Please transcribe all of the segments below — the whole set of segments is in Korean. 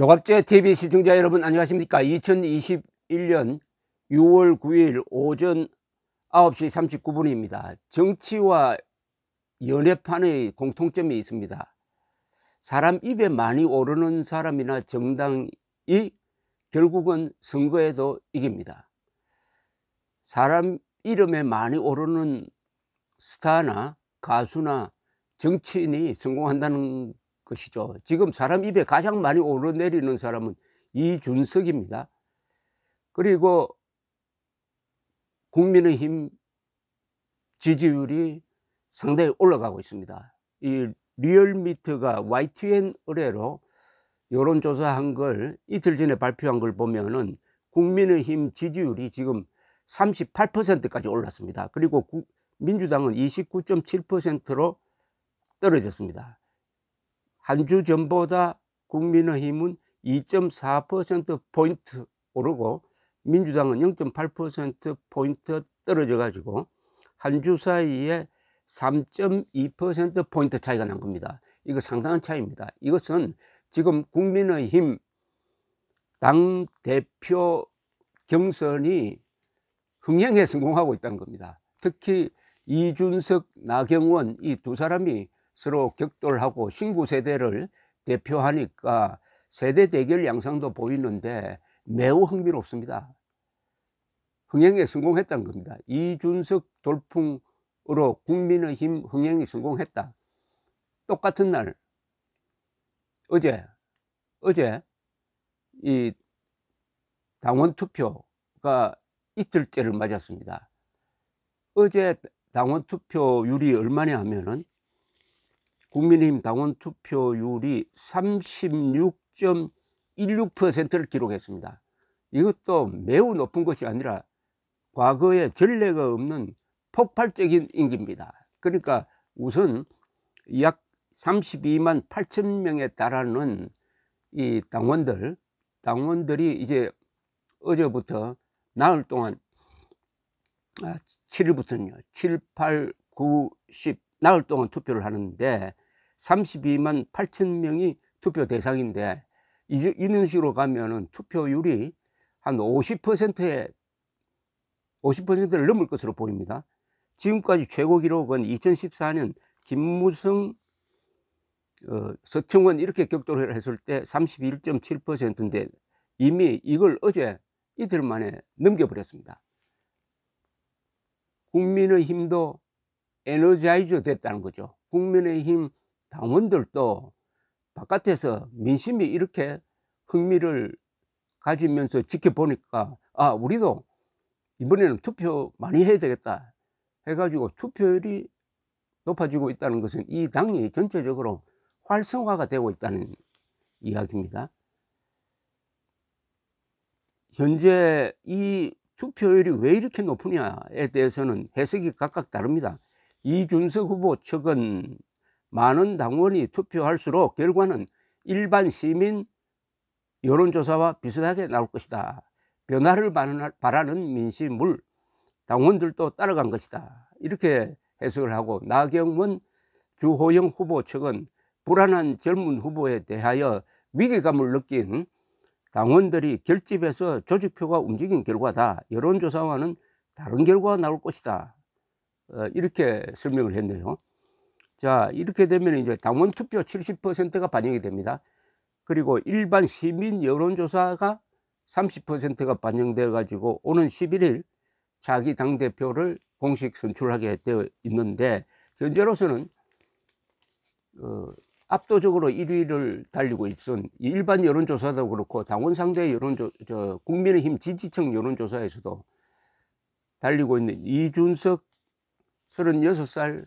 조갑제 TV 시청자 여러분 안녕하십니까 2021년 6월 9일 오전 9시 39분입니다 정치와 연애판의 공통점이 있습니다 사람 입에 많이 오르는 사람이나 정당이 결국은 선거에도 이깁니다 사람 이름에 많이 오르는 스타나 가수나 정치인이 성공한다는 것이죠. 지금 사람 입에 가장 많이 오르내리는 사람은 이준석입니다. 그리고 국민의힘 지지율이 상당히 올라가고 있습니다. 이 리얼미터가 YTN 의뢰로 여론조사한 걸 이틀 전에 발표한 걸 보면은 국민의힘 지지율이 지금 38%까지 올랐습니다. 그리고 민주당은 29.7%로 떨어졌습니다. 한주 전보다 국민의힘은 2.4%포인트 오르고 민주당은 0.8%포인트 떨어져 가지고 한 주 사이에 3.2%포인트 차이가 난 겁니다. 이거 상당한 차이입니다. 이것은 지금 국민의힘 당대표 경선이 흥행에 성공하고 있다는 겁니다. 특히 이준석, 나경원 이 두 사람이 서로 격돌하고 신구 세대를 대표하니까 세대 대결 양상도 보이는데 매우 흥미롭습니다. 흥행에 성공했다는 겁니다. 이준석 돌풍으로 국민의힘 흥행이 성공했다. 똑같은 날 어제 어제 이 당원 투표가 이틀째를 맞았습니다. 어제 당원 투표율이 얼마냐 하면은 국민의힘 당원 투표율이 36.16%를 기록했습니다. 이것도 매우 높은 것이 아니라 과거에 전례가 없는 폭발적인 인기입니다. 그러니까 우선 약 32만 8천 명에 달하는 이 당원들, 당원들이 이제 어제부터 나흘 동안 7일부터는요, 아, 7, 8, 9, 10 나흘 동안 투표를 하는데 32만 8천 명이 투표 대상인데 이런 식으로 가면은 투표율이 한 50%에 50%를 넘을 것으로 보입니다. 지금까지 최고 기록은 2014년 김무성 어, 서청원 이렇게 격돌을 했을 때 31.7%인데 이미 이걸 어제 이틀 만에 넘겨버렸습니다. 국민의힘도 에너지아이즈 됐다는 거죠. 국민의힘 당원들도 바깥에서 민심이 이렇게 흥미를 가지면서 지켜보니까 아 우리도 이번에는 투표 많이 해야 되겠다 해가지고 투표율이 높아지고 있다는 것은 이 당이 전체적으로 활성화가 되고 있다는 이야기입니다. 현재 이 투표율이 왜 이렇게 높으냐에 대해서는 해석이 각각 다릅니다. 이준석 후보 측은 많은 당원이 투표할수록 결과는 일반 시민 여론조사와 비슷하게 나올 것이다. 변화를 바라는 민심을 당원들도 따라간 것이다. 이렇게 해석을 하고 나경원 주호영 후보 측은 불안한 젊은 후보에 대하여 위기감을 느낀 당원들이 결집해서 조직표가 움직인 결과다. 여론조사와는 다른 결과가 나올 것이다. 어, 이렇게 설명을 했네요. 자, 이렇게 되면 이제 당원 투표 70%가 반영이 됩니다. 그리고 일반 시민 여론조사가 30%가 반영되어 가지고 오는 11일 자기 당대표를 공식 선출하게 되어 있는데 현재로서는 어, 압도적으로 1위를 달리고 있은 일반 여론조사도 그렇고 당원 상대 여론조 저 국민의힘 지지층 여론조사에서도 달리고 있는 이준석 36살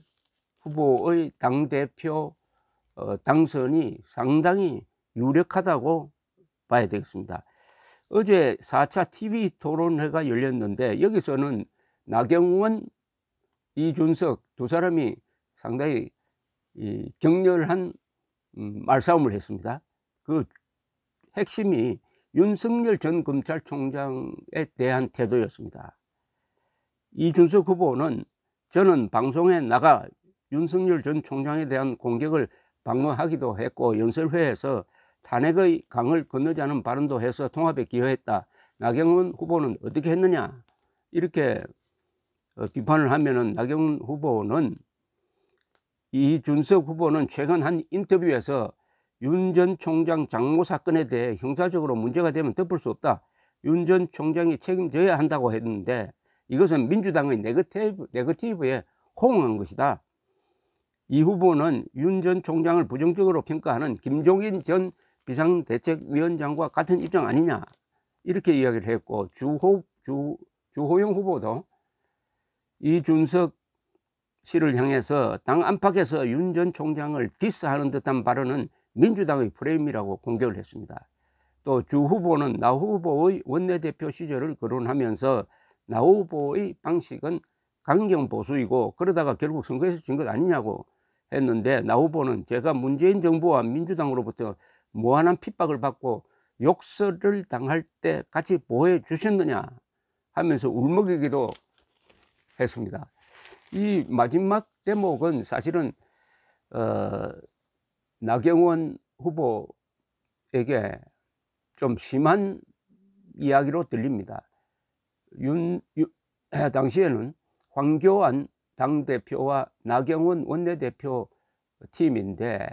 후보의 당대표 어, 당선이 상당히 유력하다고 봐야 되겠습니다. 어제 4차 TV 토론회가 열렸는데 여기서는 나경원, 이준석 두 사람이 상당히 격렬한 음, 말싸움을 했습니다. 그 핵심이 윤석열 전 검찰총장에 대한 태도였습니다. 이준석 후보는 저는 방송에 나가 윤석열 전 총장에 대한 공격을 방어하기도 했고 연설회에서 탄핵의 강을 건너자는 발언도 해서 통합에 기여했다. 나경원 후보는 어떻게 했느냐 이렇게 어, 비판을 하면은 나경원 후보는 이준석 후보는 최근 한 인터뷰에서 윤 전 총장 장모 사건에 대해 형사적으로 문제가 되면 덮을 수 없다. 윤 전 총장이 책임져야 한다고 했는데 이것은 민주당의 네거티브, 네거티브에 호응한 것이다. 이 후보는 윤 전 총장을 부정적으로 평가하는 김종인 전 비상대책위원장과 같은 입장 아니냐 이렇게 이야기를 했고 주호, 주, 주호영 후보도 이준석 씨를 향해서 당 안팎에서 윤 전 총장을 디스하는 듯한 발언은 민주당의 프레임이라고 공격을 했습니다. 또 주 후보는 나 후보의 원내대표 시절을 거론하면서 나 후보의 방식은 강경 보수이고 그러다가 결국 선거에서 진 것 아니냐고 했는데 나 후보는 제가 문재인 정부와 민주당으로부터 무한한 핍박을 받고 욕설을 당할 때 같이 보호해 주셨느냐 하면서 울먹이기도 했습니다. 이 마지막 대목은 사실은 어, 나경원 후보에게 좀 심한 이야기로 들립니다. 윤, 유, 당시에는 황교안 당대표와 나경원 원내대표 팀인데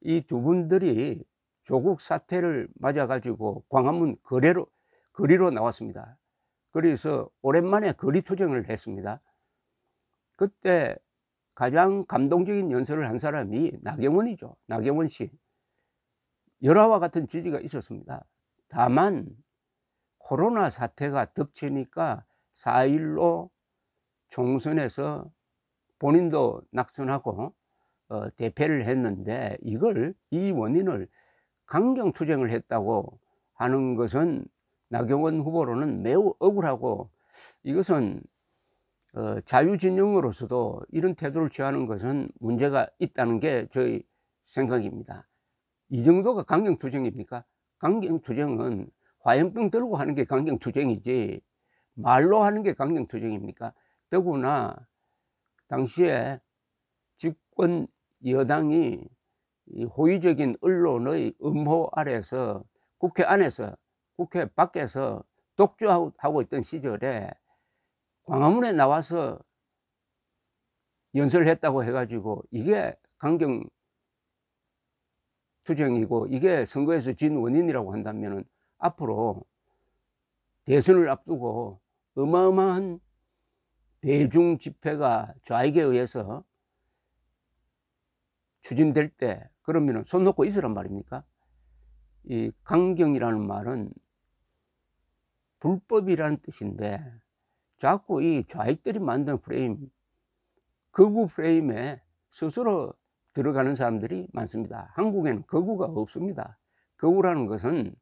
이 두 분들이 조국 사태를 맞아가지고 광화문 거래로, 거리로 나왔습니다. 그래서 오랜만에 거리 투쟁을 했습니다. 그때 가장 감동적인 연설을 한 사람이 나경원이죠. 나경원 씨. 열화와 같은 지지가 있었습니다. 다만 코로나 사태가 덮치니까 4.15 총선에서 본인도 낙선하고 어, 대패를 했는데 이걸 이 원인을 강경투쟁을 했다고 하는 것은 나경원 후보로는 매우 억울하고 이것은 어, 자유진영으로서도 이런 태도를 취하는 것은 문제가 있다는 게 저희 생각입니다. 이 정도가 강경투쟁입니까? 강경투쟁은 화염병 들고 하는 게 강경투쟁이지 말로 하는 게 강경투쟁입니까? 더구나 당시에 집권 여당이 이 호의적인 언론의 음모 아래서 국회 안에서 국회 밖에서 독주하고 있던 시절에 광화문에 나와서 연설을 했다고 해가지고 이게 강경 투쟁이고 이게 선거에서 진 원인이라고 한다면 앞으로 대선을 앞두고 어마어마한 대중 집회가 좌익에 의해서 추진될 때 그러면 손 놓고 있으란 말입니까? 이 강경이라는 말은 불법이라는 뜻인데 자꾸 이 좌익들이 만든 프레임, 거구 프레임에 스스로 들어가는 사람들이 많습니다. 한국에는 거구가 없습니다. 거구라는 것은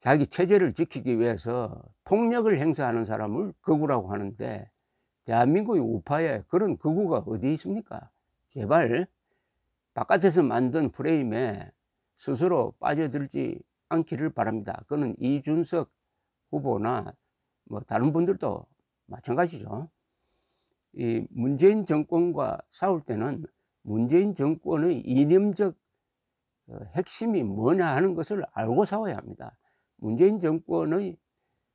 자기 체제를 지키기 위해서 폭력을 행사하는 사람을 거구라고 하는데 대한민국의 우파에 그런 거구가 어디 있습니까? 제발 바깥에서 만든 프레임에 스스로 빠져들지 않기를 바랍니다. 그는 이준석 후보나 뭐 다른 분들도 마찬가지죠. 이 문재인 정권과 싸울 때는 문재인 정권의 이념적 어, 핵심이 뭐냐 하는 것을 알고 싸워야 합니다. 문재인 정권의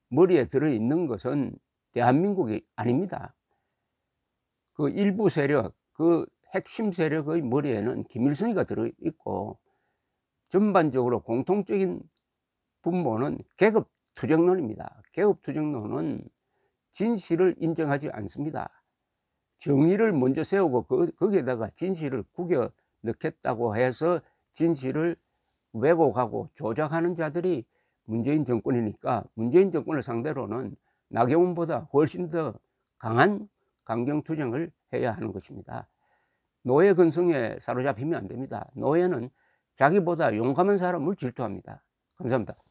머리에 들어있는 것은 대한민국이 아닙니다. 그 일부 세력, 그 핵심 세력의 머리에는 김일성이가 들어있고 전반적으로 공통적인 분모는 계급 투쟁론입니다. 계급 투쟁론은 진실을 인정하지 않습니다. 정의를 먼저 세우고 그, 거기에다가 진실을 구겨 넣겠다고 해서 진실을 왜곡하고 조작하는 자들이 문재인 정권이니까 문재인 정권을 상대로는 나경원보다 훨씬 더 강한 강경투쟁을 해야 하는 것입니다. 노예 근성에 사로잡히면 안 됩니다. 노예는 자기보다 용감한 사람을 질투합니다. 감사합니다.